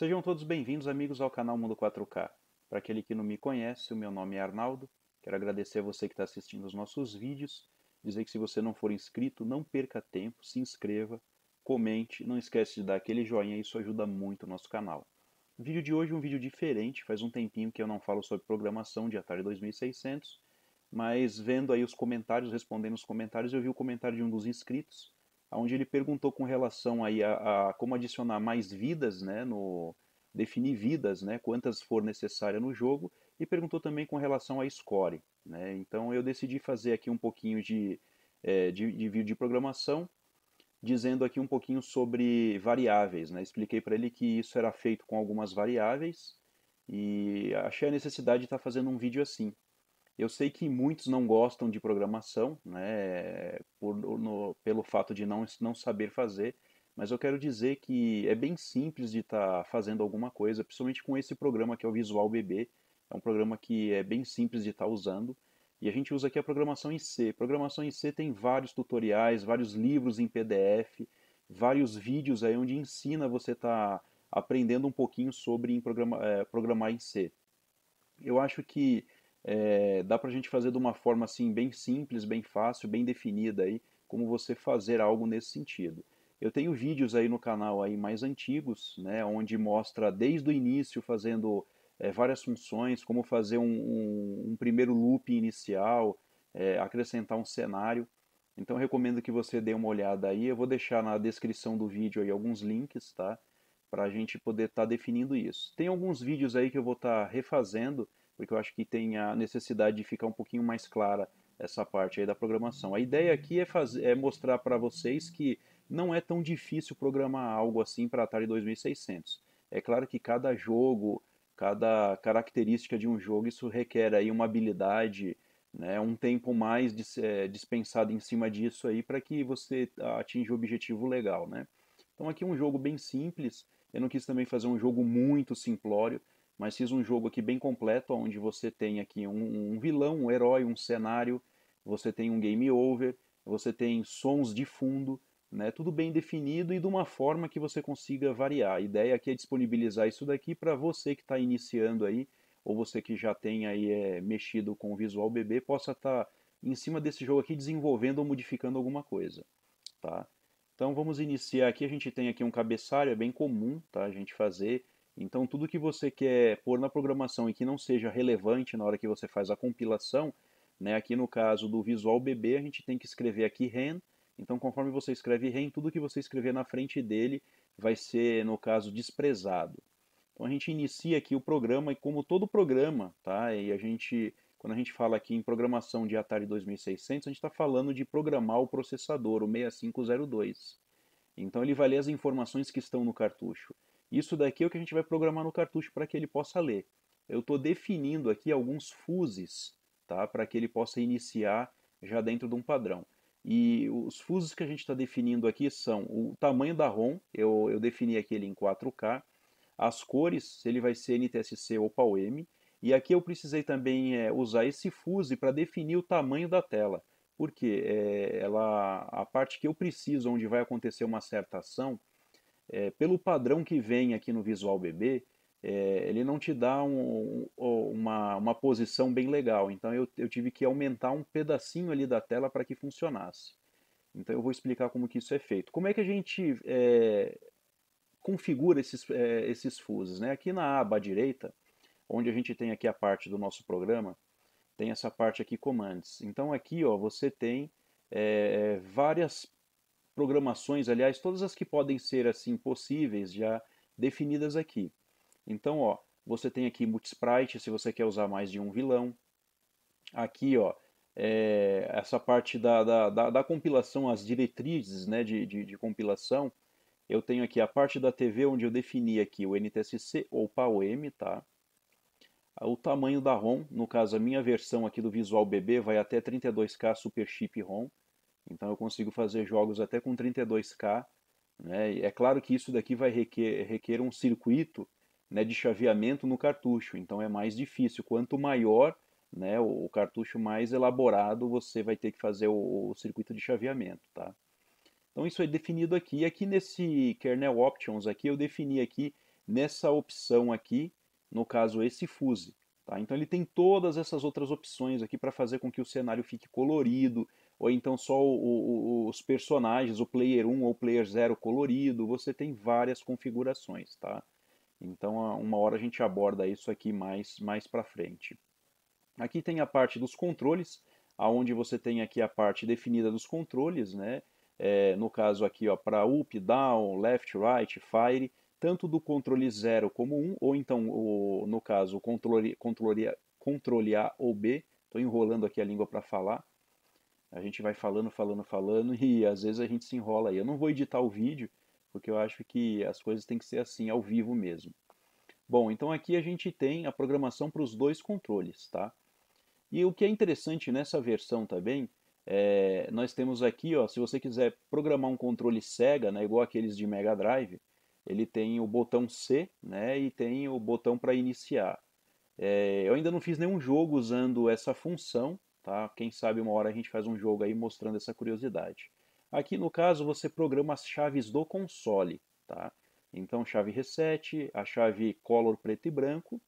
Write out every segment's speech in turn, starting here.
Sejam todos bem-vindos, amigos, ao canal Mundo 4K. Para aquele que não me conhece, o meu nome é Arnaldo. Quero agradecer a você que está assistindo os nossos vídeos. Dizer que se você não for inscrito, não perca tempo, se inscreva, comente, não esquece de dar aquele joinha, isso ajuda muito o nosso canal. O vídeo de hoje é um vídeo diferente, faz um tempinho que eu não falo sobre programação de Atari 2600, mas vendo aí os comentários, respondendo os comentários, eu vi o comentário de um dos inscritos, onde ele perguntou com relação aí a, a como adicionar mais vidas, né, no definir vidas, né, quantas for necessária no jogo, e perguntou também com relação a score, né. Então eu decidi fazer aqui um pouquinho de, é, de, de vídeo de programação, dizendo aqui um pouquinho sobre variáveis, né. Expliquei para ele que isso era feito com algumas variáveis e achei a necessidade de estar tá fazendo um vídeo assim, eu sei que muitos não gostam de programação, né, por, no, pelo fato de não, não saber fazer, mas eu quero dizer que é bem simples de estar tá fazendo alguma coisa, principalmente com esse programa que é o Visual BB. É um programa que é bem simples de estar tá usando. E a gente usa aqui a programação em C. Programação em C tem vários tutoriais, vários livros em PDF, vários vídeos aí onde ensina você estar tá aprendendo um pouquinho sobre programar, é, eh, programar em C. Eu acho que é, dá para a gente fazer de uma forma assim bem simples, bem fácil, bem definida aí, como você fazer algo nesse sentido. Eu tenho vídeos aí no canal aí mais antigos, né, onde mostra desde o início fazendo é, várias funções, como fazer um, um, um primeiro loop inicial, é, acrescentar um cenário. Então recomendo que você dê uma olhada aí. Eu vou deixar na descrição do vídeo aí alguns links, tá? Para a gente poder estar tá definindo isso. Tem alguns vídeos aí que eu vou estar tá refazendo porque eu acho que tem a necessidade de ficar um pouquinho mais clara essa parte aí da programação. A ideia aqui é, fazer, é mostrar para vocês que não é tão difícil programar algo assim para Atari 2600. É claro que cada jogo, cada característica de um jogo, isso requer aí uma habilidade, né, um tempo mais é, dispensado em cima disso aí para que você atinja o objetivo legal, né? Então aqui é um jogo bem simples, eu não quis também fazer um jogo muito simplório, mas fiz um jogo aqui bem completo, onde você tem aqui um, um, vilão, um herói, um cenário, você tem um game over, você tem sons de fundo, né, tudo bem definido e de uma forma que você consiga variar. A ideia aqui é disponibilizar isso daqui para você que está iniciando aí, ou você que já tem aí é, mexido com o visual BB, possa estar tá em cima desse jogo aqui desenvolvendo ou modificando alguma coisa, tá? Então vamos iniciar aqui, a gente tem aqui um cabeçalho, é bem comum, tá? A gente fazer então, tudo que você quer pôr na programação e que não seja relevante na hora que você faz a compilação, né, aqui no caso do Visual BB, a gente tem que escrever aqui REN. Então, conforme você escreve REN, tudo que você escrever na frente dele vai ser, no caso, desprezado. Então, a gente inicia aqui o programa e como todo programa, tá? E a gente, quando a gente fala aqui em programação de Atari 2600, a gente está falando de programar o processador, o 6502. Então, ele vai ler as informações que estão no cartucho. Isso daqui é o que a gente vai programar no cartucho para que ele possa ler. Eu estou definindo aqui alguns fuses tá? para que ele possa iniciar já dentro de um padrão. E os fuses que a gente está definindo aqui são o tamanho da ROM, eu, eu defini aqui ele em 4K, as cores, se ele vai ser NTSC ou PAL-M, e aqui eu precisei também é, usar esse fuse para definir o tamanho da tela, porque é, ela, a parte que eu preciso, onde vai acontecer uma certa ação, é, pelo padrão que vem aqui no Visual BB, é, ele não te dá um, um, uma, uma posição bem legal. Então eu, eu tive que aumentar um pedacinho ali da tela para que funcionasse. Então eu vou explicar como que isso é feito. Como é que a gente é, configura esses, é, esses fuses? Né? Aqui na aba à direita, onde a gente tem aqui a parte do nosso programa, tem essa parte aqui comandos. Então aqui ó, você tem é, várias programações, aliás, todas as que podem ser assim possíveis já definidas aqui. Então, ó, você tem aqui multisprite se você quer usar mais de um vilão. Aqui, ó, é, essa parte da, da, da, da, compilação, as diretrizes né, de, de, de, compilação, eu tenho aqui a parte da TV onde eu defini aqui o NTSC ou PAOM, tá? O tamanho da ROM, no caso a minha versão aqui do Visual BB vai até 32K Super Chip ROM. Então eu consigo fazer jogos até com 32K. Né? É claro que isso daqui vai requer, requer um circuito né, de chaveamento no cartucho, então é mais difícil. Quanto maior né, o, o cartucho mais elaborado, você vai ter que fazer o, o, circuito de chaveamento. Tá? Então isso é definido aqui. E aqui nesse kernel options aqui, eu defini aqui nessa opção aqui, no caso esse fuse. Tá? Então ele tem todas essas outras opções aqui para fazer com que o cenário fique colorido, ou então só o, o, os personagens, o player 1 ou player 0 colorido, você tem várias configurações, tá? Então, uma hora a gente aborda isso aqui mais, mais para frente. Aqui tem a parte dos controles, aonde você tem aqui a parte definida dos controles, né? É, no caso aqui, ó, para up, down, left, right, fire, tanto do controle 0 como 1, um, ou então, o, no caso, controle, controle, controle A ou B, estou enrolando aqui a língua para falar, a gente vai falando, falando, falando e às vezes a gente se enrola aí. Eu não vou editar o vídeo porque eu acho que as coisas têm que ser assim, ao vivo mesmo. Bom, então aqui a gente tem a programação para os dois controles, tá? E o que é interessante nessa versão também, é, nós temos aqui, ó, se você quiser programar um controle Sega, né, igual aqueles de Mega Drive, ele tem o botão C né, e tem o botão para iniciar. É, eu ainda não fiz nenhum jogo usando essa função, tá? Quem sabe uma hora a gente faz um jogo aí mostrando essa curiosidade. Aqui no caso você programa as chaves do console, tá? Então chave reset, a chave color preto e branco,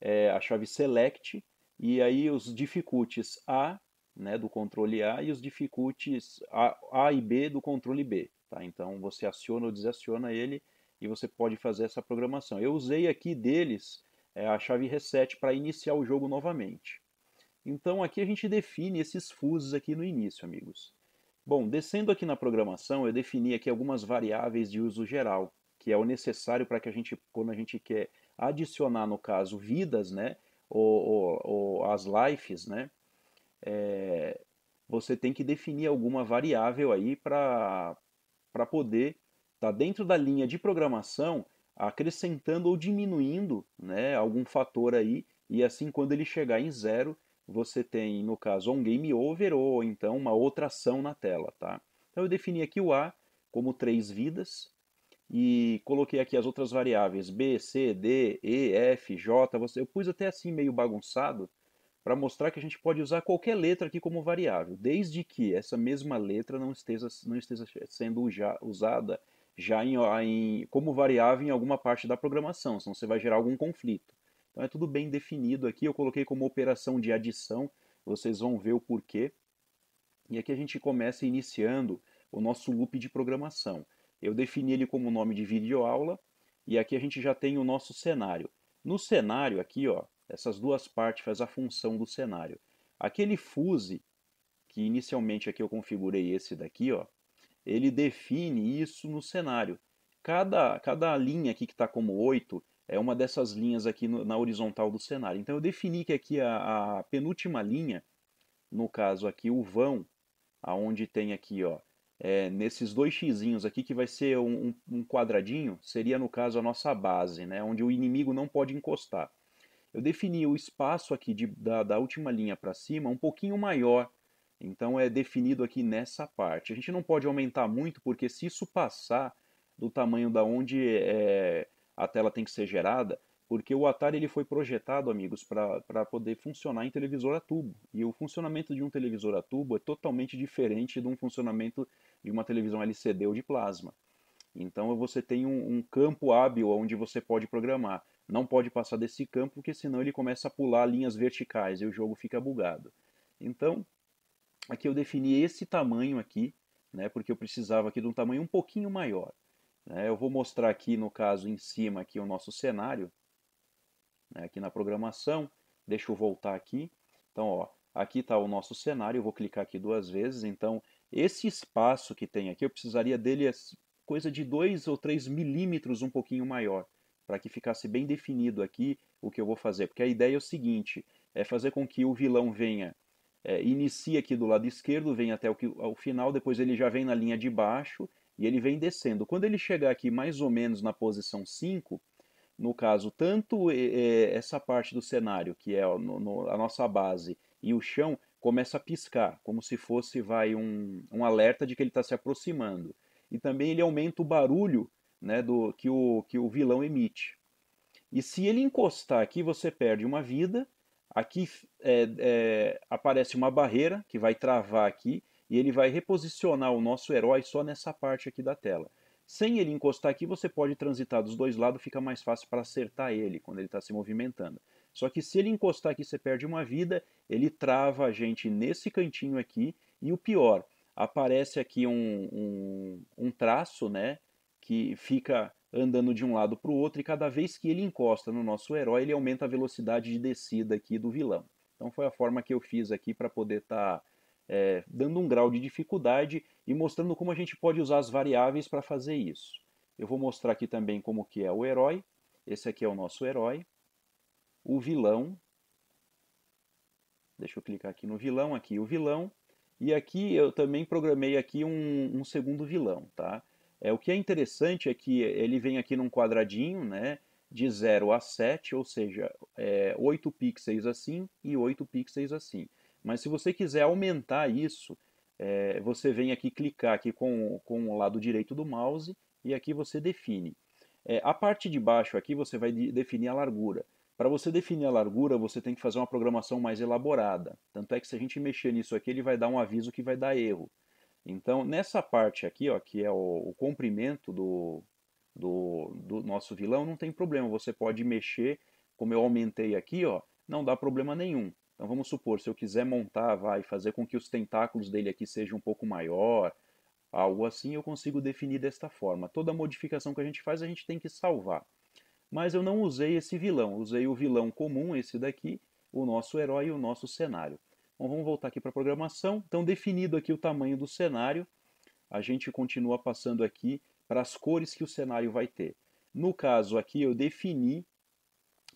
é, a chave select e aí os dificultes A, né, do controle A e os dificultes A, A e B do controle B, tá? Então você aciona ou desaciona ele e você pode fazer essa programação. Eu usei aqui deles é, a chave reset para iniciar o jogo novamente. Então aqui a gente define esses fusos aqui no início, amigos. Bom, descendo aqui na programação, eu defini aqui algumas variáveis de uso geral, que é o necessário para que a gente, quando a gente quer adicionar, no caso, vidas, né, ou, ou, ou as lives, né, é, você tem que definir alguma variável aí para poder estar tá dentro da linha de programação acrescentando ou diminuindo né, algum fator aí, e assim quando ele chegar em zero, você tem, no caso, um game over ou então uma outra ação na tela, tá? Então eu defini aqui o A como três vidas e coloquei aqui as outras variáveis B, C, D, E, F, J. Você, eu pus até assim meio bagunçado para mostrar que a gente pode usar qualquer letra aqui como variável, desde que essa mesma letra não esteja, não esteja sendo já, usada já em, em, como variável em alguma parte da programação, senão você vai gerar algum conflito. Então é tudo bem definido aqui. Eu coloquei como operação de adição, vocês vão ver o porquê. E aqui a gente começa iniciando o nosso loop de programação. Eu defini ele como nome de vídeo aula e aqui a gente já tem o nosso cenário. No cenário aqui, ó, essas duas partes faz a função do cenário. Aquele fuse que inicialmente aqui eu configurei esse daqui, ó, ele define isso no cenário. Cada, cada linha aqui que está como 8, é uma dessas linhas aqui no, na horizontal do cenário. Então eu defini que aqui a, a, penúltima linha, no caso aqui o vão, aonde tem aqui, ó, é, nesses dois xizinhos aqui que vai ser um, um, quadradinho, seria no caso a nossa base, né, onde o inimigo não pode encostar. Eu defini o espaço aqui de, da, da última linha para cima um pouquinho maior, então é definido aqui nessa parte. A gente não pode aumentar muito, porque se isso passar do tamanho da onde é, a tela tem que ser gerada, porque o Atari ele foi projetado, amigos, para poder funcionar em televisor a tubo. E o funcionamento de um televisor a tubo é totalmente diferente de um funcionamento de uma televisão LCD ou de plasma. Então você tem um, um campo hábil onde você pode programar. Não pode passar desse campo, porque senão ele começa a pular linhas verticais e o jogo fica bugado. Então, aqui eu defini esse tamanho aqui, né, porque eu precisava aqui de um tamanho um pouquinho maior. Né? Eu vou mostrar aqui, no caso, em cima aqui o nosso cenário, né, aqui na programação. Deixa eu voltar aqui. Então, ó, aqui está o nosso cenário, eu vou clicar aqui duas vezes. Então, esse espaço que tem aqui, eu precisaria dele é coisa de 2 ou 3 milímetros um pouquinho maior, para que ficasse bem definido aqui o que eu vou fazer. Porque a ideia é o seguinte, é fazer com que o vilão venha, é, inicie aqui do lado esquerdo, venha até o, que, ao final, depois ele já vem na linha de baixo, e ele vem descendo. Quando ele chegar aqui mais ou menos na posição 5, no caso, tanto essa parte do cenário, que é a nossa base, e o chão, começa a piscar, como se fosse vai um, um alerta de que ele está se aproximando. E também ele aumenta o barulho né, do que o, que o vilão emite. E se ele encostar aqui, você perde uma vida. Aqui é, é, aparece uma barreira que vai travar aqui e ele vai reposicionar o nosso herói só nessa parte aqui da tela. Sem ele encostar aqui, você pode transitar dos dois lados, fica mais fácil para acertar ele quando ele está se movimentando. Só que se ele encostar aqui, você perde uma vida, ele trava a gente nesse cantinho aqui, e o pior, aparece aqui um, um, um traço, né, que fica andando de um lado para o outro, e cada vez que ele encosta no nosso herói, ele aumenta a velocidade de descida aqui do vilão. Então foi a forma que eu fiz aqui para poder estar... Tá é, dando um grau de dificuldade e mostrando como a gente pode usar as variáveis para fazer isso. Eu vou mostrar aqui também como que é o herói. Esse aqui é o nosso herói. O vilão. Deixa eu clicar aqui no vilão, aqui o vilão. E aqui eu também programei aqui um, um segundo vilão, tá? É, o que é interessante é que ele vem aqui num quadradinho, né? De 0 a 7, ou seja, é, 8 pixels assim e 8 pixels assim. Mas se você quiser aumentar isso, é, você vem aqui clicar aqui com, com o lado direito do mouse e aqui você define. É, a parte de baixo aqui você vai de, definir a largura. Para você definir a largura, você tem que fazer uma programação mais elaborada. Tanto é que se a gente mexer nisso aqui, ele vai dar um aviso que vai dar erro. Então, nessa parte aqui, ó, que é o, o comprimento do, do, do, nosso vilão, não tem problema. Você pode mexer, como eu aumentei aqui, ó, não dá problema nenhum. Então vamos supor, se eu quiser montar, vai fazer com que os tentáculos dele aqui sejam um pouco maior, algo assim, eu consigo definir desta forma. Toda modificação que a gente faz, a gente tem que salvar. Mas eu não usei esse vilão, usei o vilão comum, esse daqui, o nosso herói e o nosso cenário. Bom, vamos voltar aqui para a programação. Então, definido aqui o tamanho do cenário, a gente continua passando aqui para as cores que o cenário vai ter. No caso aqui, eu defini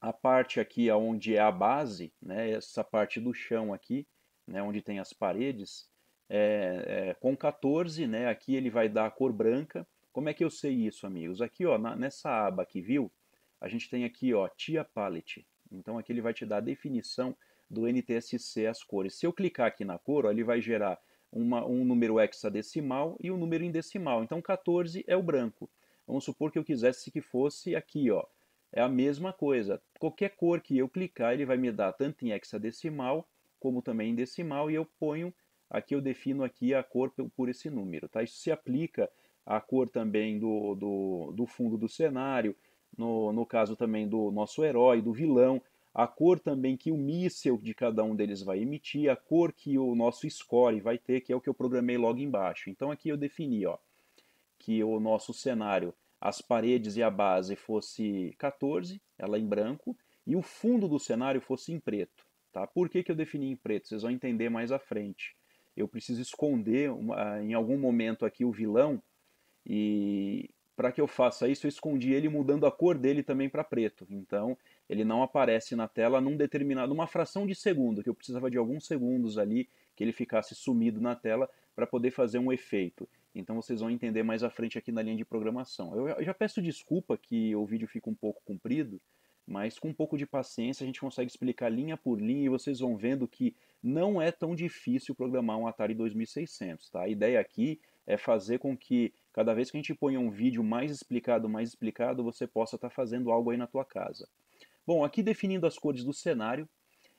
a parte aqui onde é a base, né, essa parte do chão aqui, né, onde tem as paredes, é, é, com 14, né, aqui ele vai dar a cor branca. Como é que eu sei isso, amigos? Aqui, ó, na, nessa aba aqui, viu? A gente tem aqui, ó, Tia Palette. Então aqui ele vai te dar a definição do NTSC as cores. Se eu clicar aqui na cor, ó, ele vai gerar uma, um número hexadecimal e um número indecimal. Então 14 é o branco. Vamos supor que eu quisesse que fosse aqui, ó, é a mesma coisa. Qualquer cor que eu clicar, ele vai me dar tanto em hexadecimal como também em decimal e eu ponho aqui eu defino aqui a cor por esse número, tá? Isso se aplica à cor também do, do, do fundo do cenário, no, no caso também do nosso herói, do vilão, a cor também que o míssel de cada um deles vai emitir, a cor que o nosso score vai ter, que é o que eu programei logo embaixo. Então aqui eu defini ó, que o nosso cenário as paredes e a base fosse 14, ela em branco, e o fundo do cenário fosse em preto. Tá? Por que, que eu defini em preto? Vocês vão entender mais à frente. Eu preciso esconder uma, em algum momento aqui o vilão, e para que eu faça isso, eu escondi ele mudando a cor dele também para preto. Então, ele não aparece na tela num determinado, uma fração de segundo, que eu precisava de alguns segundos ali que ele ficasse sumido na tela para poder fazer um efeito. Então vocês vão entender mais à frente aqui na linha de programação. Eu já peço desculpa que o vídeo fica um pouco comprido, mas com um pouco de paciência a gente consegue explicar linha por linha e vocês vão vendo que não é tão difícil programar um Atari 2600, tá? A ideia aqui é fazer com que cada vez que a gente ponha um vídeo mais explicado, mais explicado, você possa estar tá fazendo algo aí na tua casa. Bom, aqui definindo as cores do cenário,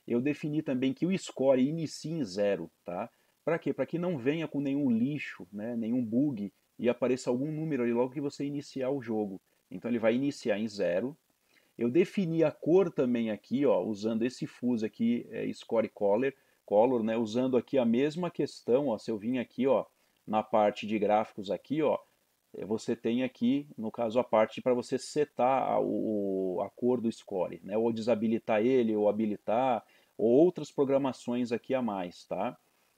eu defini também que o score inicie em zero, tá? Para quê? Para que não venha com nenhum lixo, né, nenhum bug e apareça algum número ali logo que você iniciar o jogo. Então ele vai iniciar em zero. Eu defini a cor também aqui, ó, usando esse fuso aqui, é, Score Color, color né, usando aqui a mesma questão. Ó, se eu vim aqui ó, na parte de gráficos aqui, ó, é, você tem aqui, no caso, a parte para você setar a, o, a cor do score, né, ou desabilitar ele, ou habilitar, ou outras programações aqui a mais, tá?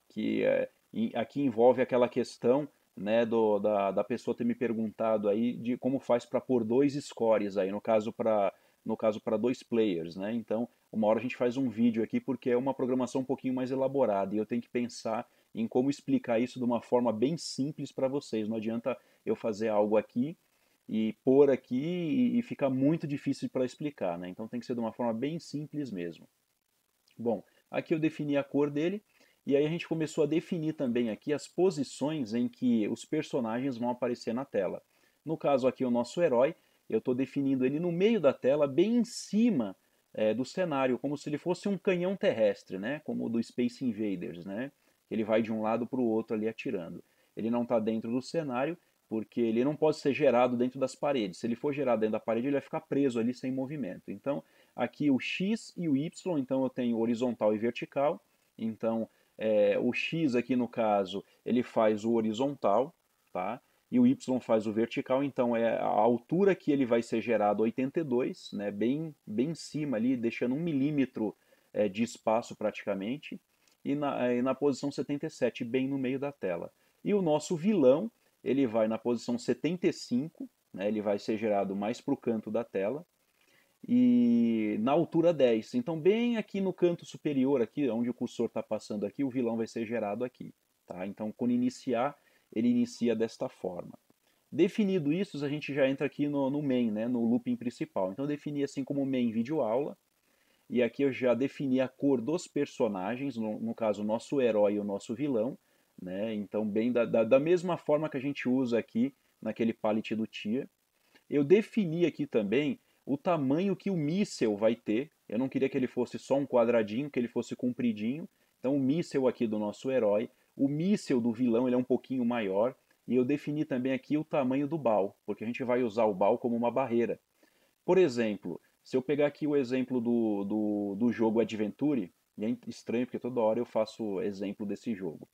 que é, aqui envolve aquela questão né, do, da, da pessoa ter me perguntado aí de como faz para pôr dois scores aí, no caso para no caso para dois players, né? Então, uma hora a gente faz um vídeo aqui porque é uma programação um pouquinho mais elaborada e eu tenho que pensar em como explicar isso de uma forma bem simples para vocês. Não adianta eu fazer algo aqui e pôr aqui e, ficar muito difícil para explicar, né? Então tem que ser de uma forma bem simples mesmo. Bom, aqui eu defini a cor dele, e aí a gente começou a definir também aqui as posições em que os personagens vão aparecer na tela. No caso aqui o nosso herói, eu estou definindo ele no meio da tela, bem em cima é, do cenário, como se ele fosse um canhão terrestre, né? como o do Space Invaders, né? ele vai de um lado para o outro ali atirando. Ele não está dentro do cenário, porque ele não pode ser gerado dentro das paredes. Se ele for gerado dentro da parede, ele vai ficar preso ali sem movimento. Então, aqui o X e o Y, então eu tenho horizontal e vertical. Então, é, o X aqui no caso, ele faz o horizontal, tá? E o Y faz o vertical, então é a altura que ele vai ser gerado 82, né? Bem, bem em cima ali, deixando um milímetro é, de espaço praticamente. E na, é, e na posição 77, bem no meio da tela. E o nosso vilão, ele vai na posição 75, né, ele vai ser gerado mais para o canto da tela, e na altura 10. Então, bem aqui no canto superior, aqui onde o cursor está passando aqui, o vilão vai ser gerado aqui. Tá? Então, quando iniciar, ele inicia desta forma. Definido isso, a gente já entra aqui no, no main, né, no looping principal. Então, eu defini assim como main vídeo aula. E aqui eu já defini a cor dos personagens, no, no caso, o nosso herói e o nosso vilão. Né? Então, bem da, da, da mesma forma que a gente usa aqui naquele palette do tier. Eu defini aqui também o tamanho que o míssel vai ter. Eu não queria que ele fosse só um quadradinho, que ele fosse compridinho. Então o míssel aqui do nosso herói, o míssel do vilão ele é um pouquinho maior. E eu defini também aqui o tamanho do bal, porque a gente vai usar o bal como uma barreira. Por exemplo, se eu pegar aqui o exemplo do, do, do jogo Adventure, e é estranho porque toda hora eu faço exemplo desse jogo.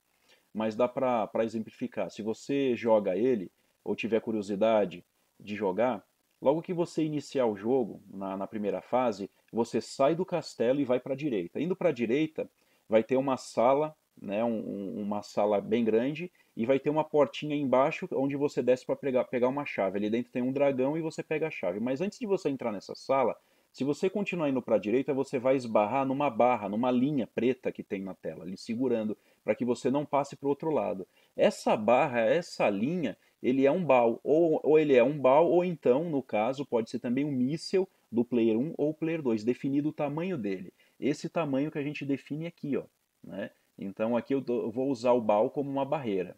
Mas dá para exemplificar. Se você joga ele, ou tiver curiosidade de jogar, Logo que você iniciar o jogo, na, na primeira fase, você sai do castelo e vai para a direita. Indo para a direita, vai ter uma sala, né, um, uma sala bem grande, e vai ter uma portinha embaixo onde você desce para pegar, pegar uma chave. Ali dentro tem um dragão e você pega a chave. Mas antes de você entrar nessa sala, se você continuar indo para a direita, você vai esbarrar numa barra, numa linha preta que tem na tela, ali segurando, para que você não passe para o outro lado. Essa barra, essa linha, ele é um BAL, ou, ou ele é um BAL, ou então, no caso, pode ser também um míssel do player 1 ou player 2, definido o tamanho dele. Esse tamanho que a gente define aqui, ó, né? Então aqui eu, eu vou usar o BAL como uma barreira.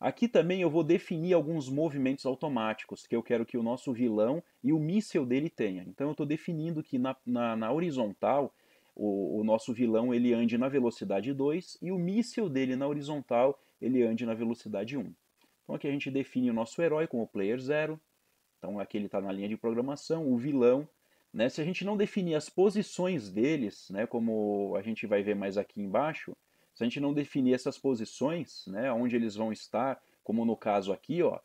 Aqui também eu vou definir alguns movimentos automáticos que eu quero que o nosso vilão e o míssel dele tenha. Então eu estou definindo que na, na, na horizontal o, o, nosso vilão ele ande na velocidade 2 e o míssil dele na horizontal ele ande na velocidade 1. Então aqui a gente define o nosso herói como player 0. Então aqui ele está na linha de programação, o vilão. Né? Se a gente não definir as posições deles, né, como a gente vai ver mais aqui embaixo, se a gente não definir essas posições, né, onde eles vão estar, como no caso aqui, ó,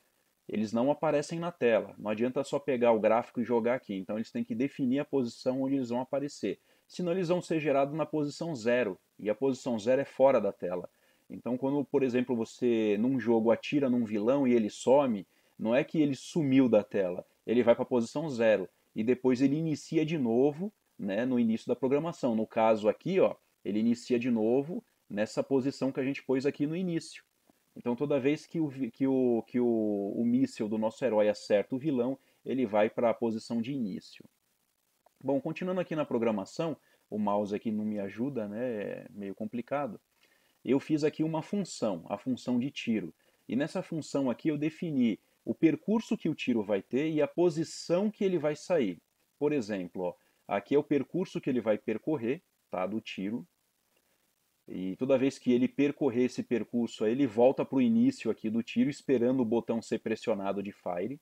eles não aparecem na tela. Não adianta só pegar o gráfico e jogar aqui. Então eles têm que definir a posição onde eles vão aparecer. Senão eles vão ser gerados na posição 0. E a posição 0 é fora da tela. Então, quando, por exemplo, você num jogo atira num vilão e ele some, não é que ele sumiu da tela, ele vai para a posição zero e depois ele inicia de novo, né, no início da programação. No caso aqui, ó, ele inicia de novo nessa posição que a gente pôs aqui no início. Então, toda vez que o que o que o, o míssil do nosso herói acerta o vilão, ele vai para a posição de início. Bom, continuando aqui na programação, o mouse aqui não me ajuda, né? É meio complicado eu fiz aqui uma função, a função de tiro. E nessa função aqui eu defini o percurso que o tiro vai ter e a posição que ele vai sair. Por exemplo, ó, aqui é o percurso que ele vai percorrer, tá, do tiro. E toda vez que ele percorrer esse percurso, ele volta para o início aqui do tiro, esperando o botão ser pressionado de fire.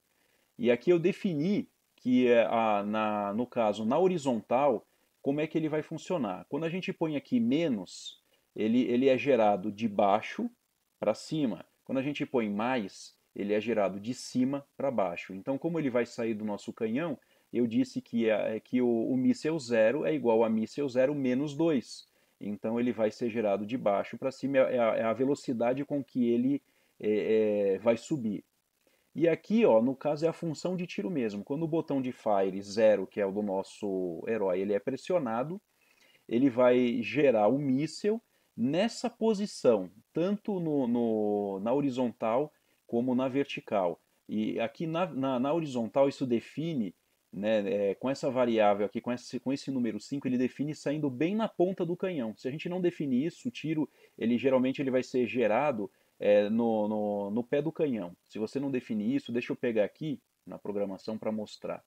E aqui eu defini que, é a, na, no caso, na horizontal, como é que ele vai funcionar. Quando a gente põe aqui menos, ele, ele é gerado de baixo para cima. Quando a gente põe mais, ele é gerado de cima para baixo. Então, como ele vai sair do nosso canhão, eu disse que, é, é que o, o míssel zero é igual a míssel zero menos 2. Então, ele vai ser gerado de baixo para cima, é, é a, é a, velocidade com que ele é, é, vai subir. E aqui, ó, no caso, é a função de tiro mesmo. Quando o botão de fire zero, que é o do nosso herói, ele é pressionado, ele vai gerar o míssel nessa posição, tanto no, no, na horizontal como na vertical. E aqui na, na, na horizontal isso define, né, é, com essa variável aqui, com esse, com esse número 5, ele define saindo bem na ponta do canhão. Se a gente não definir isso, o tiro ele geralmente ele vai ser gerado é, no, no, no pé do canhão. Se você não definir isso, deixa eu pegar aqui na programação para mostrar.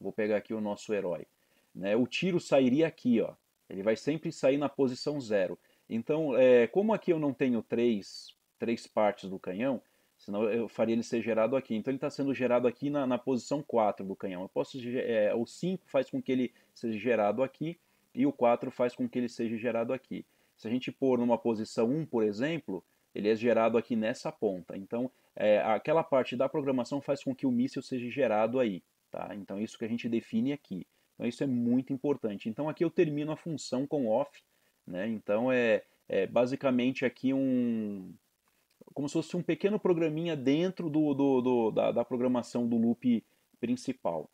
Vou pegar aqui o nosso herói. Né, o tiro sairia aqui, ó. ele vai sempre sair na posição zero. Então, é, como aqui eu não tenho três, três partes do canhão, senão eu faria ele ser gerado aqui. Então ele está sendo gerado aqui na, na, posição 4 do canhão. Eu posso, é, o 5 faz com que ele seja gerado aqui e o 4 faz com que ele seja gerado aqui. Se a gente pôr numa posição 1, por exemplo, ele é gerado aqui nessa ponta. Então é, aquela parte da programação faz com que o míssil seja gerado aí. Tá? Então isso que a gente define aqui. Então isso é muito importante. Então aqui eu termino a função com off, né? Então é, é basicamente aqui um como se fosse um pequeno programinha dentro do, do, do da, da, programação do loop principal.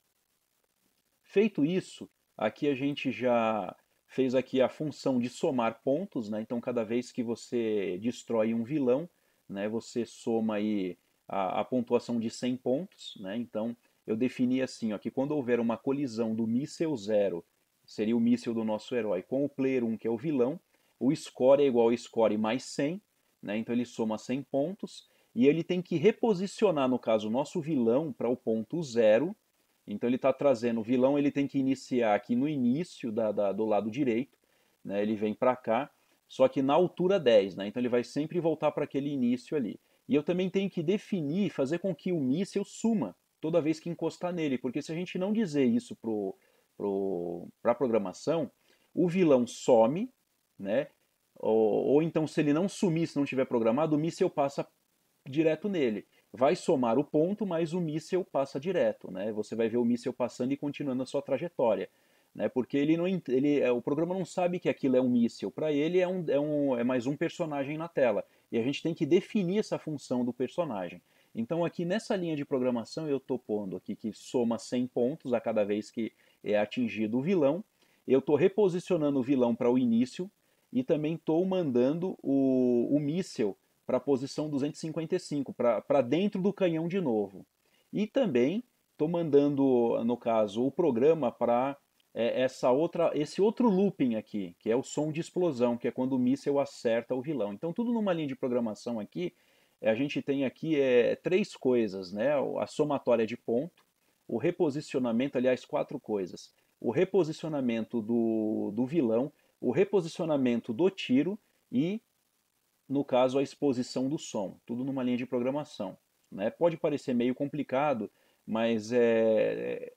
Feito isso, aqui a gente já fez aqui a função de somar pontos, né? então cada vez que você destrói um vilão, né, você soma aí a, a pontuação de 100 pontos, né? então eu defini assim, ó, que quando houver uma colisão do míssel zero seria o míssil do nosso herói, com o player 1, que é o vilão, o score é igual a score mais 100, né? então ele soma 100 pontos, e ele tem que reposicionar, no caso, o nosso vilão para o ponto 0, então ele está trazendo, o vilão ele tem que iniciar aqui no início da, da do lado direito, né? ele vem para cá, só que na altura 10, né? então ele vai sempre voltar para aquele início ali. E eu também tenho que definir, fazer com que o míssil suma toda vez que encostar nele, porque se a gente não dizer isso pro pro, a programação, o vilão some, né? Ou, ou então, se ele não sumir, se não tiver programado, o míssel passa direto nele. Vai somar o ponto, mas o míssel passa direto, né? Você vai ver o míssel passando e continuando a sua trajetória. Né, porque ele não, ele, é, o programa não sabe que aquilo é um míssil. Para ele é, um, é, um, é mais um personagem na tela. E a gente tem que definir essa função do personagem. Então aqui nessa linha de programação eu estou pondo aqui que soma 100 pontos a cada vez que é atingido o vilão. Eu estou reposicionando o vilão para o início e também estou mandando o, o míssil para a posição 255, para dentro do canhão de novo. E também estou mandando, no caso, o programa para é, essa outra, esse outro looping aqui, que é o som de explosão, que é quando o míssil acerta o vilão. Então tudo numa linha de programação aqui, a gente tem aqui é, três coisas, né? A somatória de ponto, o reposicionamento, aliás, quatro coisas. O reposicionamento do, do vilão, o reposicionamento do tiro e, no caso, a exposição do som. Tudo numa linha de programação. Né? Pode parecer meio complicado, mas é,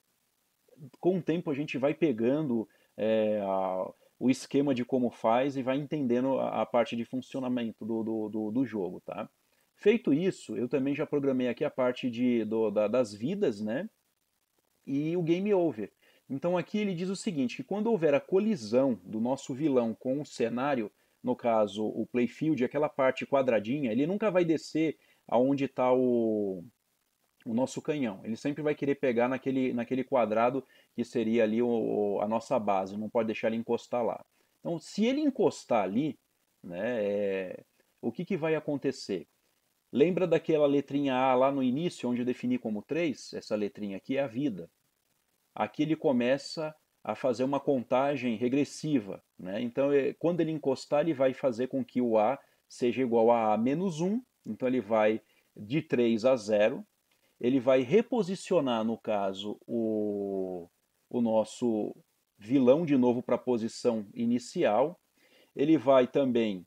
com o tempo a gente vai pegando é, a, o esquema de como faz e vai entendendo a, a parte de funcionamento do, do, do, do jogo, tá? Feito isso, eu também já programei aqui a parte de, do, da, das vidas, né? e o game over. Então aqui ele diz o seguinte, que quando houver a colisão do nosso vilão com o cenário, no caso o playfield, aquela parte quadradinha, ele nunca vai descer aonde está o, o nosso canhão. Ele sempre vai querer pegar naquele, naquele quadrado que seria ali o, a nossa base, não pode deixar ele encostar lá. Então se ele encostar ali, né, é... o que, que vai acontecer? Lembra daquela letrinha A lá no início, onde eu defini como 3? Essa letrinha aqui é a vida aqui ele começa a fazer uma contagem regressiva. Né? Então, eh, quando ele encostar, ele vai fazer com que o A seja igual a A menos 1, então ele vai de 3 a 0. Ele vai reposicionar, no caso, o, o nosso vilão de novo para a posição inicial. Ele vai também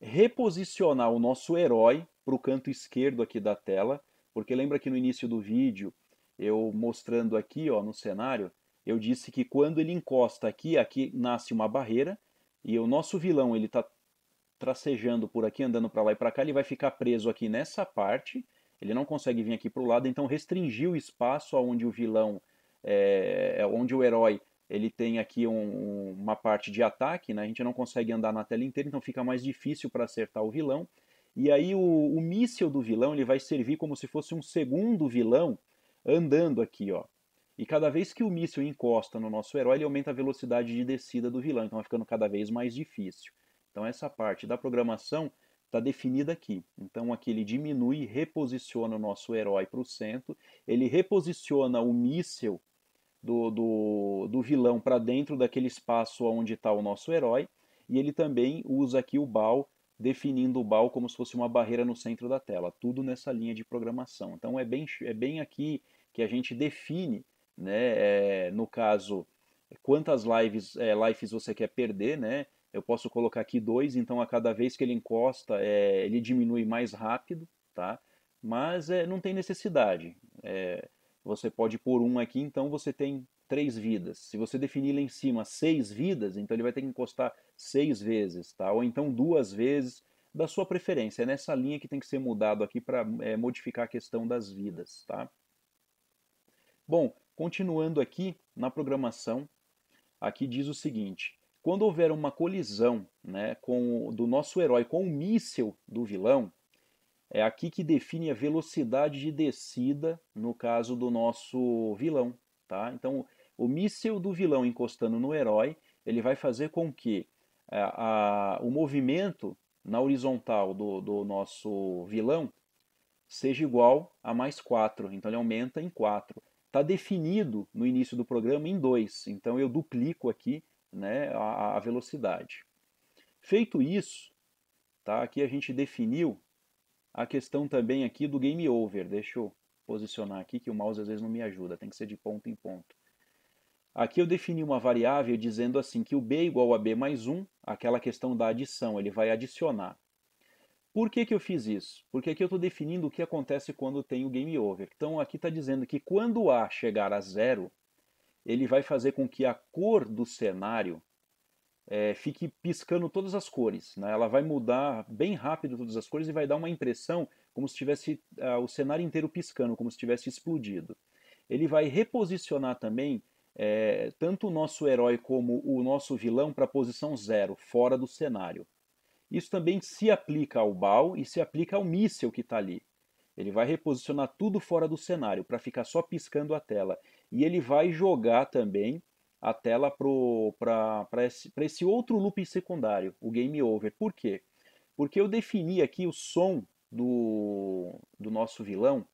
reposicionar o nosso herói para o canto esquerdo aqui da tela, porque lembra que no início do vídeo eu mostrando aqui ó, no cenário, eu disse que quando ele encosta aqui, aqui nasce uma barreira, e o nosso vilão ele está tracejando por aqui, andando para lá e para cá, ele vai ficar preso aqui nessa parte, ele não consegue vir aqui para o lado, então restringir o espaço onde o vilão, é, onde o herói, ele tem aqui um, uma parte de ataque, né? a gente não consegue andar na tela inteira, então fica mais difícil para acertar o vilão. E aí o, o míssil do vilão ele vai servir como se fosse um segundo vilão andando aqui, ó. E cada vez que o míssil encosta no nosso herói, ele aumenta a velocidade de descida do vilão, então vai ficando cada vez mais difícil. Então essa parte da programação está definida aqui. Então aqui ele diminui, reposiciona o nosso herói para o centro, ele reposiciona o míssil do, do, do vilão para dentro daquele espaço onde está o nosso herói, e ele também usa aqui o BAL definindo o BAL como se fosse uma barreira no centro da tela, tudo nessa linha de programação. Então é bem, é bem aqui que a gente define, né, é, no caso, quantas lives, é, lives você quer perder, né? Eu posso colocar aqui dois, então a cada vez que ele encosta, é, ele diminui mais rápido, tá? Mas não tem necessidade. você pode pôr um aqui, então você tem três vidas. Se você definir lá em cima seis vidas, então ele vai ter que encostar seis vezes, tá? Ou então duas vezes, da sua preferência. É nessa linha que tem que ser mudado aqui para é, modificar a questão das vidas, tá? Bom, continuando aqui na programação, aqui diz o seguinte: quando houver uma colisão, né, com do nosso herói com o míssil do vilão, é aqui que define a velocidade de descida no caso do nosso vilão, tá? Então o míssil do vilão encostando no herói, ele vai fazer com que a, eh, a, o movimento na horizontal do, do nosso vilão seja igual a mais 4. Então ele aumenta em 4. Está definido no início do programa em 2. Então eu duplico aqui né, a, a velocidade. Feito isso, tá, aqui a gente definiu a questão também aqui do game over. Deixa eu posicionar aqui que o mouse às vezes não me ajuda, tem que ser de ponto em ponto. Aqui eu defini uma variável dizendo assim que o b igual a b mais 1, aquela questão da adição, ele vai adicionar. Por que, que eu fiz isso? Porque aqui eu estou definindo o que acontece quando tem o game over. Então aqui está dizendo que quando A chegar a zero, ele vai fazer com que a cor do cenário é, fique piscando todas as cores. Né? Ela vai mudar bem rápido todas as cores e vai dar uma impressão como se tivesse ah, o cenário inteiro piscando, como se tivesse explodido. Ele vai reposicionar também é, tanto o nosso herói como o nosso vilão para a posição zero, fora do cenário. Isso também se aplica ao bal e se aplica ao míssel que está ali. Ele vai reposicionar tudo fora do cenário para ficar só piscando a tela. E ele vai jogar também a tela para esse, esse outro looping secundário, o game over. Por quê? Porque eu defini aqui o som do, do nosso vilão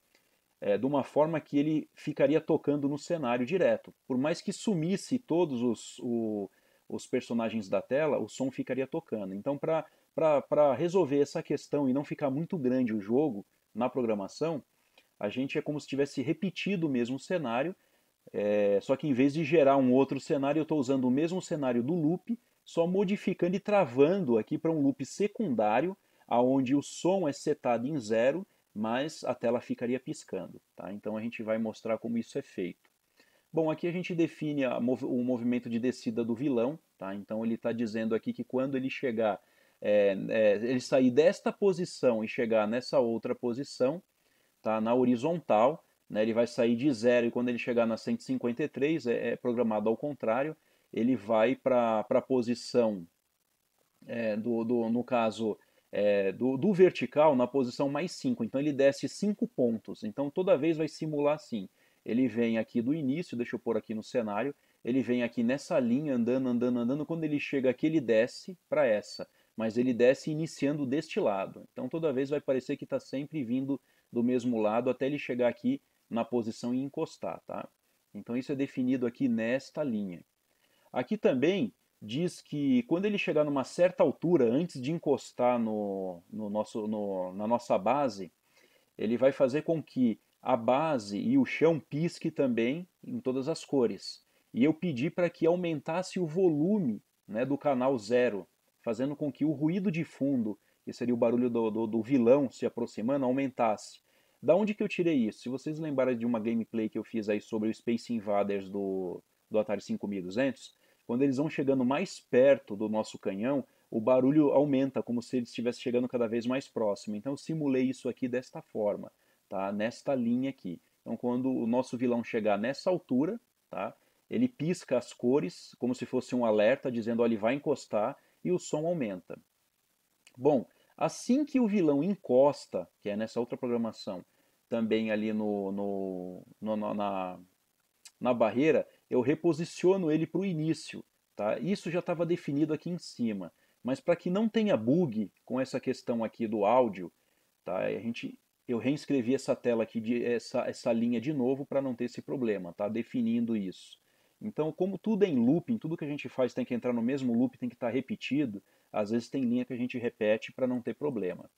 é, de uma forma que ele ficaria tocando no cenário direto. Por mais que sumisse todos os, o, os personagens da tela, o som ficaria tocando. Então, para resolver essa questão e não ficar muito grande o jogo na programação, a gente é como se tivesse repetido o mesmo cenário, é, só que em vez de gerar um outro cenário, eu estou usando o mesmo cenário do loop, só modificando e travando aqui para um loop secundário, aonde o som é setado em zero mas a tela ficaria piscando. Tá? Então a gente vai mostrar como isso é feito. Bom, aqui a gente define a, o movimento de descida do vilão. Tá? Então ele está dizendo aqui que quando ele chegar, é, é, ele sair desta posição e chegar nessa outra posição, tá? na horizontal, né? ele vai sair de zero e quando ele chegar na 153, é, é programado ao contrário, ele vai para a posição, é, do, do, no caso, é, do, do, vertical na posição mais 5. Então ele desce 5 pontos. Então toda vez vai simular assim. Ele vem aqui do início, deixa eu pôr aqui no cenário. Ele vem aqui nessa linha, andando, andando, andando. Quando ele chega aqui, ele desce para essa. Mas ele desce iniciando deste lado. Então toda vez vai parecer que está sempre vindo do mesmo lado até ele chegar aqui na posição e encostar. Tá? Então isso é definido aqui nesta linha. Aqui também diz que quando ele chegar numa certa altura, antes de encostar no, no nosso, no, na nossa base, ele vai fazer com que a base e o chão pisque também em todas as cores. E eu pedi para que aumentasse o volume né, do canal zero, fazendo com que o ruído de fundo, que seria o barulho do, do, do vilão se aproximando, aumentasse. Da onde que eu tirei isso? Se vocês lembrarem de uma gameplay que eu fiz aí sobre o Space Invaders do, do Atari 5200, quando eles vão chegando mais perto do nosso canhão, o barulho aumenta, como se ele estivesse chegando cada vez mais próximo. Então eu simulei isso aqui desta forma, tá? nesta linha aqui. Então quando o nosso vilão chegar nessa altura, tá? ele pisca as cores como se fosse um alerta, dizendo que ele vai encostar e o som aumenta. Bom, assim que o vilão encosta, que é nessa outra programação, também ali no, no, no na, na barreira, eu reposiciono ele para o início. Tá? Isso já estava definido aqui em cima. Mas para que não tenha bug com essa questão aqui do áudio, tá? a gente, eu reinscrevi essa tela aqui, de, essa, essa linha de novo para não ter esse problema, tá? definindo isso. Então, como tudo é em looping, tudo que a gente faz tem que entrar no mesmo loop, tem que estar tá repetido, às vezes tem linha que a gente repete para não ter problema.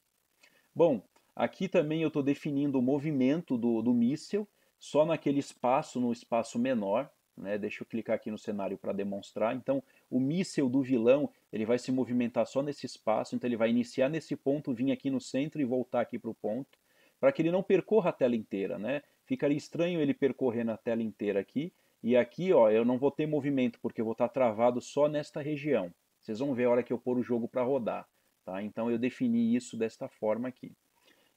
Bom, aqui também eu estou definindo o movimento do, do míssil, só naquele espaço, no espaço menor, né? Deixa eu clicar aqui no cenário para demonstrar. Então, o míssel do vilão ele vai se movimentar só nesse espaço, então ele vai iniciar nesse ponto, vir aqui no centro e voltar aqui para o ponto, para que ele não percorra a tela inteira. Né? Ficaria estranho ele percorrer na tela inteira aqui, e aqui ó, eu não vou ter movimento, porque eu vou estar tá travado só nesta região. Vocês vão ver a hora que eu pôr o jogo para rodar. Tá? Então eu defini isso desta forma aqui.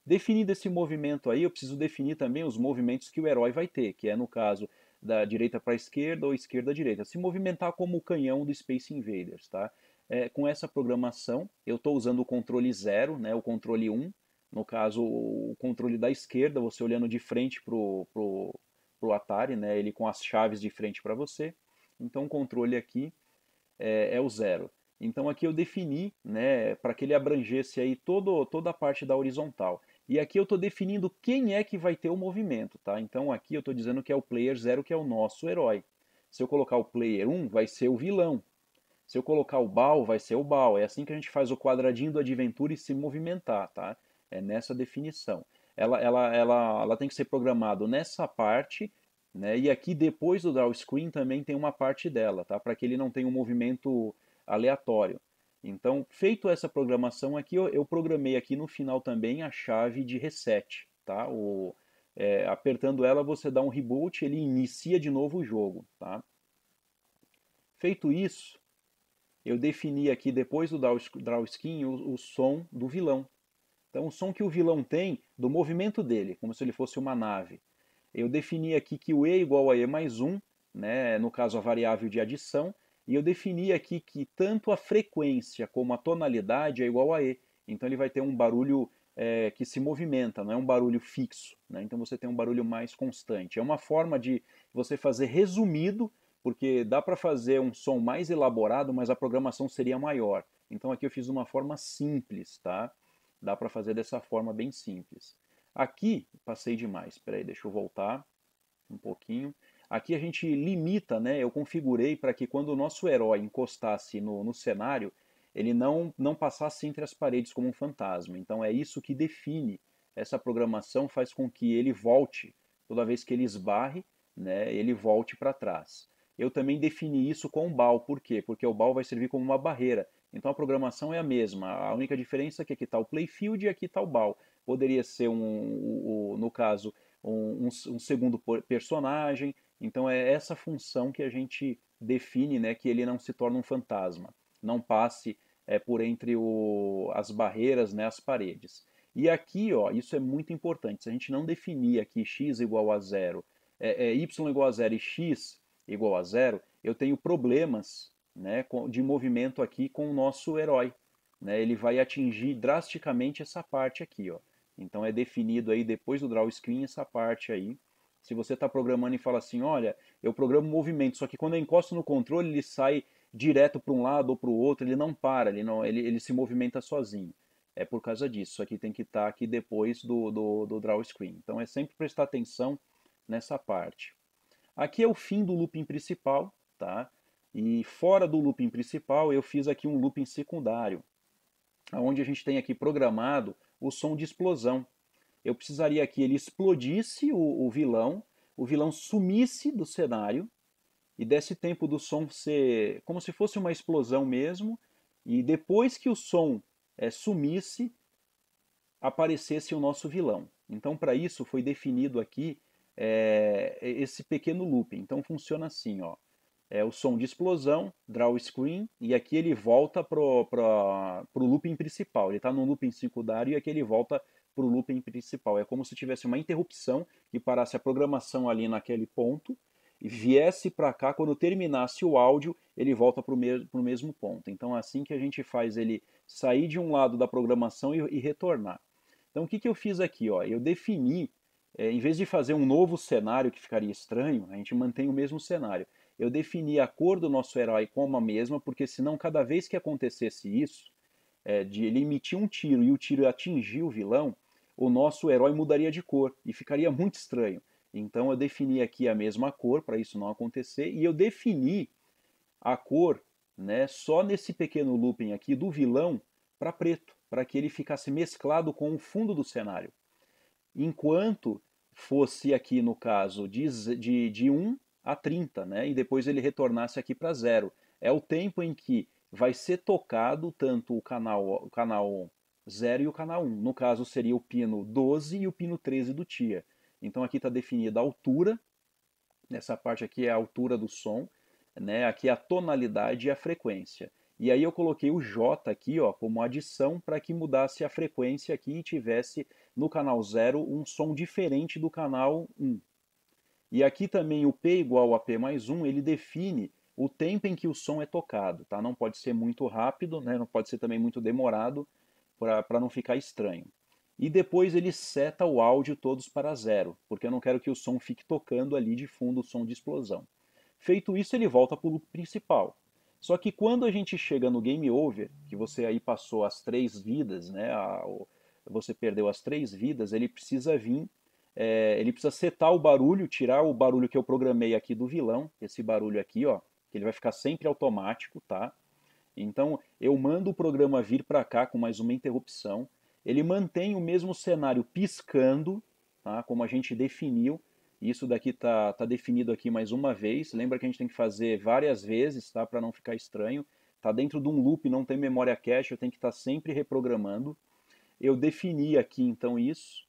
Definido esse movimento aí, eu preciso definir também os movimentos que o herói vai ter, que é no caso da direita para a esquerda ou esquerda à direita, se movimentar como o canhão do Space Invaders, tá? É, com essa programação, eu estou usando o controle 0, né, o controle 1, um, no caso o controle da esquerda, você olhando de frente para o pro, pro Atari, né, ele com as chaves de frente para você, então o controle aqui é, é o 0. Então aqui eu defini né, para que ele abrangesse aí todo, toda a parte da horizontal. E aqui eu estou definindo quem é que vai ter o movimento, tá? Então aqui eu estou dizendo que é o player 0 que é o nosso herói. Se eu colocar o player 1, um, vai ser o vilão. Se eu colocar o bal, vai ser o bal. É assim que a gente faz o quadradinho do Adventure se movimentar, tá? É nessa definição. Ela, ela, ela, ela tem que ser programado nessa parte, né? E aqui depois do draw screen também tem uma parte dela, tá? Para que ele não tenha um movimento aleatório. Então, feito essa programação aqui, eu, eu programei aqui no final também a chave de reset, tá? O, é, apertando ela, você dá um reboot, ele inicia de novo o jogo, tá? Feito isso, eu defini aqui, depois do draw skin, o, o som do vilão. Então, o som que o vilão tem do movimento dele, como se ele fosse uma nave. Eu defini aqui que o E igual a E mais 1, né, no caso a variável de adição, e eu defini aqui que tanto a frequência como a tonalidade é igual a E. Então ele vai ter um barulho é, que se movimenta, não é um barulho fixo. Né? Então você tem um barulho mais constante. É uma forma de você fazer resumido, porque dá para fazer um som mais elaborado, mas a programação seria maior. Então aqui eu fiz uma forma simples, tá? Dá para fazer dessa forma bem simples. Aqui, passei demais, peraí, deixa eu voltar um pouquinho. Aqui a gente limita, né? Eu configurei para que quando o nosso herói encostasse no, no cenário, ele não, não passasse entre as paredes como um fantasma. Então é isso que define. Essa programação faz com que ele volte. Toda vez que ele esbarre, né, ele volte para trás. Eu também defini isso com o BAL. Por quê? Porque o BAL vai servir como uma barreira. Então a programação é a mesma. A única diferença é que aqui está o playfield e aqui está o BAL. Poderia ser, um, um, um no caso, um, um segundo personagem, então é essa função que a gente define, né, que ele não se torne um fantasma, não passe é, por entre o, as barreiras, né, as paredes. E aqui, ó, isso é muito importante. Se a gente não definir aqui x igual a zero, é, é y igual a zero e x igual a zero, eu tenho problemas né, de movimento aqui com o nosso herói. Né? Ele vai atingir drasticamente essa parte aqui. Ó. Então é definido aí depois do draw screen essa parte aí se você está programando e fala assim, olha, eu programo movimento, só que quando eu encosto no controle ele sai direto para um lado ou para o outro, ele não para, ele, não, ele, ele se movimenta sozinho. É por causa disso, aqui tem que estar tá aqui depois do, do, do draw screen. Então é sempre prestar atenção nessa parte. Aqui é o fim do looping principal, tá? E fora do looping principal, eu fiz aqui um looping secundário, onde a gente tem aqui programado o som de explosão, eu precisaria que ele explodisse o, o vilão, o vilão sumisse do cenário e desse tempo do som ser como se fosse uma explosão mesmo, e depois que o som é, sumisse, aparecesse o nosso vilão. Então, para isso, foi definido aqui é, esse pequeno loop. Então, funciona assim, ó é o som de explosão, draw screen, e aqui ele volta para o looping principal. Ele está no looping secundário e aqui ele volta para o looping principal. É como se tivesse uma interrupção que parasse a programação ali naquele ponto e viesse para cá, quando terminasse o áudio, ele volta para o me mesmo ponto. Então é assim que a gente faz ele sair de um lado da programação e, e retornar. Então o que, que eu fiz aqui? Ó? Eu defini, é, em vez de fazer um novo cenário que ficaria estranho, a gente mantém o mesmo cenário eu defini a cor do nosso herói como a mesma, porque senão cada vez que acontecesse isso, é, de ele emitir um tiro e o tiro atingir o vilão, o nosso herói mudaria de cor e ficaria muito estranho. Então eu defini aqui a mesma cor para isso não acontecer e eu defini a cor, né, só nesse pequeno looping aqui do vilão para preto, para que ele ficasse mesclado com o fundo do cenário. Enquanto fosse aqui no caso de, de, de a 30, né? E depois ele retornasse aqui para zero. É o tempo em que vai ser tocado tanto o canal, o canal 0 e o canal 1. No caso, seria o pino 12 e o pino 13 do TIA. Então aqui está definida a altura, nessa parte aqui é a altura do som, né? aqui é a tonalidade e a frequência. E aí eu coloquei o J aqui ó, como adição para que mudasse a frequência aqui e tivesse no canal 0 um som diferente do canal 1. E aqui também o P igual a P mais 1, ele define o tempo em que o som é tocado, tá? Não pode ser muito rápido, né? não pode ser também muito demorado para não ficar estranho. E depois ele seta o áudio todos para zero, porque eu não quero que o som fique tocando ali de fundo o som de explosão. Feito isso, ele volta para o loop principal. Só que quando a gente chega no game over, que você aí passou as três vidas, né? A, você perdeu as três vidas, ele precisa vir é, ele precisa setar o barulho, tirar o barulho que eu programei aqui do vilão, esse barulho aqui, ó, que ele vai ficar sempre automático, tá? Então eu mando o programa vir para cá com mais uma interrupção. Ele mantém o mesmo cenário piscando, tá? como a gente definiu. Isso daqui tá, tá definido aqui mais uma vez. Lembra que a gente tem que fazer várias vezes, tá? Para não ficar estranho. Tá dentro de um loop, não tem memória cache, eu tenho que estar tá sempre reprogramando. Eu defini aqui então isso,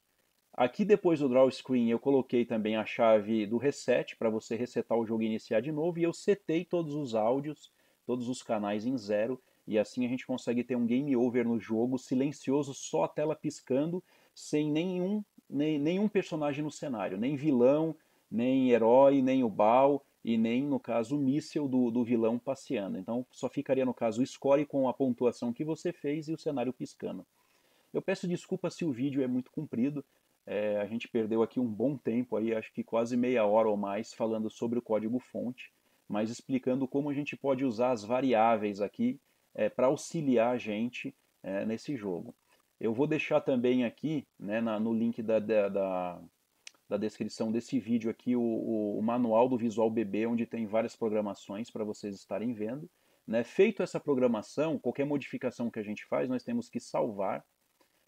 Aqui depois do draw screen eu coloquei também a chave do reset para você resetar o jogo e iniciar de novo e eu setei todos os áudios, todos os canais em zero e assim a gente consegue ter um game over no jogo silencioso, só a tela piscando, sem nenhum, nem, nenhum personagem no cenário, nem vilão, nem herói, nem o Baal e nem, no caso, o míssel do, do vilão passeando. Então só ficaria, no caso, o score com a pontuação que você fez e o cenário piscando. Eu peço desculpa se o vídeo é muito comprido, é, a gente perdeu aqui um bom tempo aí, acho que quase meia hora ou mais, falando sobre o código-fonte, mas explicando como a gente pode usar as variáveis aqui é, para auxiliar a gente é, nesse jogo. Eu vou deixar também aqui, né, na, no link da, da, da, da, descrição desse vídeo aqui, o, o, manual do Visual BB, onde tem várias programações para vocês estarem vendo. Né? Feito essa programação, qualquer modificação que a gente faz, nós temos que salvar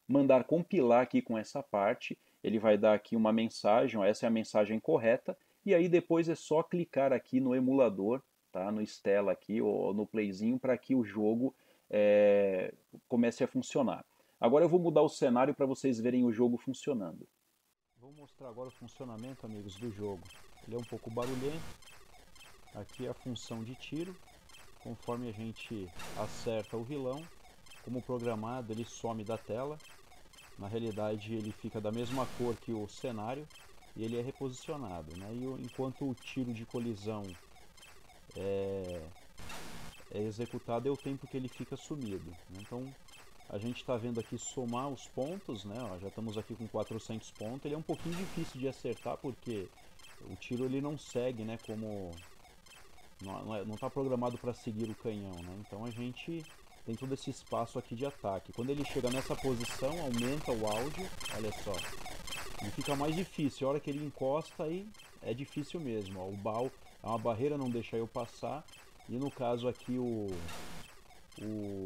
mandar compilar aqui com essa parte, ele vai dar aqui uma mensagem, ó, essa é a mensagem correta, e aí depois é só clicar aqui no emulador, tá? no Stella aqui, ou no Playzinho, para que o jogo é, comece a funcionar. Agora eu vou mudar o cenário para vocês verem o jogo funcionando. Vou mostrar agora o funcionamento, amigos, do jogo. Ele é um pouco barulhento. Aqui é a função de tiro. Conforme a gente acerta o vilão, como programado, ele some da tela. Na realidade, ele fica da mesma cor que o cenário e ele é reposicionado. Né? E enquanto o tiro de colisão é, é executado, é o tempo que ele fica sumido. Né? Então, a gente está vendo aqui somar os pontos, né? Ó, já estamos aqui com 400 pontos. Ele é um pouquinho difícil de acertar porque o tiro ele não segue, né? Como não está é, programado para seguir o canhão, né? Então a gente tem todo esse espaço aqui de ataque. Quando ele chega nessa posição, aumenta o áudio, olha só. E fica mais difícil, a hora que ele encosta aí, é difícil mesmo. Ó. O bal é uma barreira, não deixa eu passar. E no caso aqui, o, o,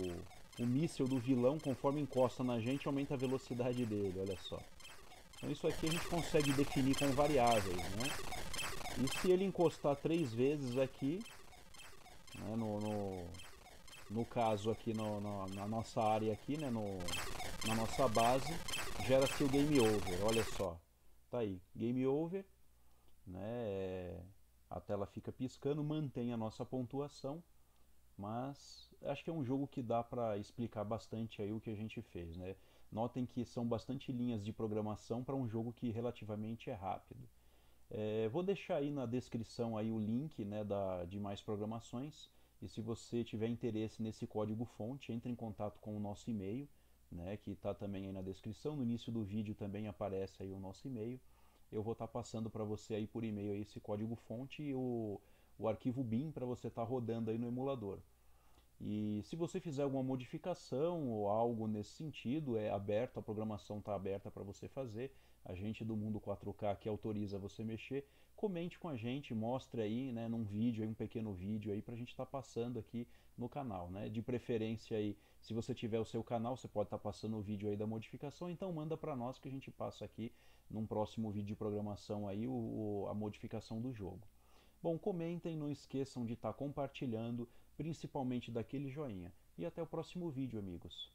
o míssil do vilão, conforme encosta na gente, aumenta a velocidade dele, olha só. Então isso aqui a gente consegue definir com variáveis, né? E se ele encostar três vezes aqui, né, no, no no caso aqui no, no, na nossa área aqui, né, no, na nossa base, gera-se o game over, olha só. Tá aí, game over, né, é, a tela fica piscando, mantém a nossa pontuação, mas acho que é um jogo que dá para explicar bastante aí o que a gente fez, né. Notem que são bastante linhas de programação para um jogo que relativamente é rápido. É, vou deixar aí na descrição aí o link né, da, de mais programações, e se você tiver interesse nesse código fonte, entre em contato com o nosso e-mail, né, que está também aí na descrição. No início do vídeo também aparece aí o nosso e-mail. Eu vou estar tá passando para você aí por e-mail esse código fonte e o, o arquivo BIM para você estar tá rodando aí no emulador. E se você fizer alguma modificação ou algo nesse sentido, é aberto, a programação está aberta para você fazer. A gente do Mundo 4K que autoriza você mexer comente com a gente, mostre aí, né, num vídeo, aí, um pequeno vídeo aí para a gente estar tá passando aqui no canal, né? De preferência aí, se você tiver o seu canal, você pode estar tá passando o vídeo aí da modificação, então manda para nós que a gente passa aqui num próximo vídeo de programação aí o, o, a modificação do jogo. Bom, comentem, não esqueçam de estar tá compartilhando, principalmente daquele joinha. E até o próximo vídeo, amigos.